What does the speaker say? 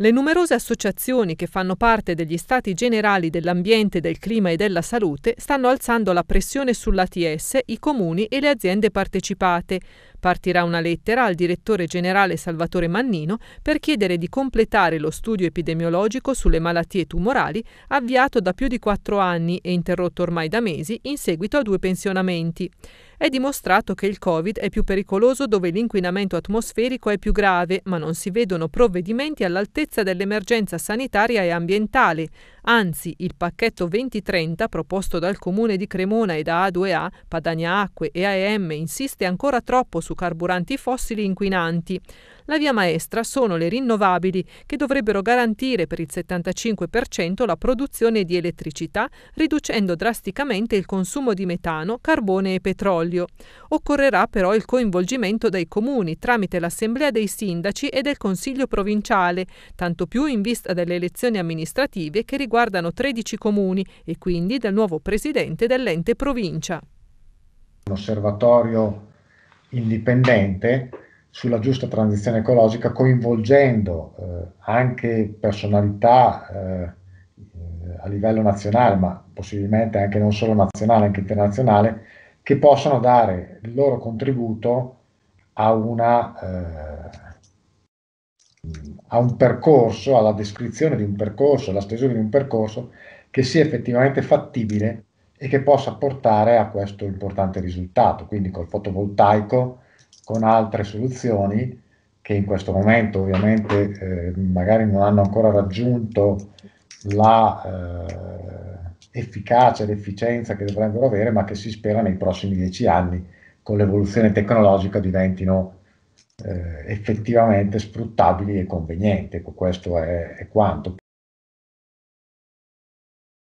Le numerose associazioni che fanno parte degli stati generali dell'ambiente, del clima e della salute stanno alzando la pressione sull'ATS, i comuni e le aziende partecipate. Partirà una lettera al direttore generale Salvatore Mannino per chiedere di completare lo studio epidemiologico sulle malattie tumorali avviato da più di quattro anni e interrotto ormai da mesi in seguito a due pensionamenti. È dimostrato che il Covid è più pericoloso dove l'inquinamento atmosferico è più grave, ma non si vedono provvedimenti all'altezza dell'emergenza sanitaria e ambientale. Anzi, il pacchetto 2030 proposto dal Comune di Cremona e da A2A, Padania Acque e AEM insiste ancora troppo su carburanti fossili inquinanti. La via maestra sono le rinnovabili, che dovrebbero garantire per il 75% la produzione di elettricità, riducendo drasticamente il consumo di metano, carbone e petrolio. Occorrerà però il coinvolgimento dei comuni tramite l'Assemblea dei Sindaci e del Consiglio provinciale, tanto più in vista delle elezioni amministrative che riguardano riguardano 13 comuni e quindi dal nuovo presidente dell'ente provincia. Un osservatorio indipendente sulla giusta transizione ecologica coinvolgendo eh, anche personalità eh, a livello nazionale, ma possibilmente anche non solo nazionale, anche internazionale, che possano dare il loro contributo a una eh, a un percorso, alla descrizione di un percorso, alla stesura di un percorso che sia effettivamente fattibile e che possa portare a questo importante risultato. Quindi col fotovoltaico, con altre soluzioni che in questo momento ovviamente eh, magari non hanno ancora raggiunto la eh, efficacia ed efficienza che dovrebbero avere, ma che si spera nei prossimi dieci anni con l'evoluzione tecnologica diventino eh, effettivamente sfruttabili e convenienti. Ecco, questo è, è quanto.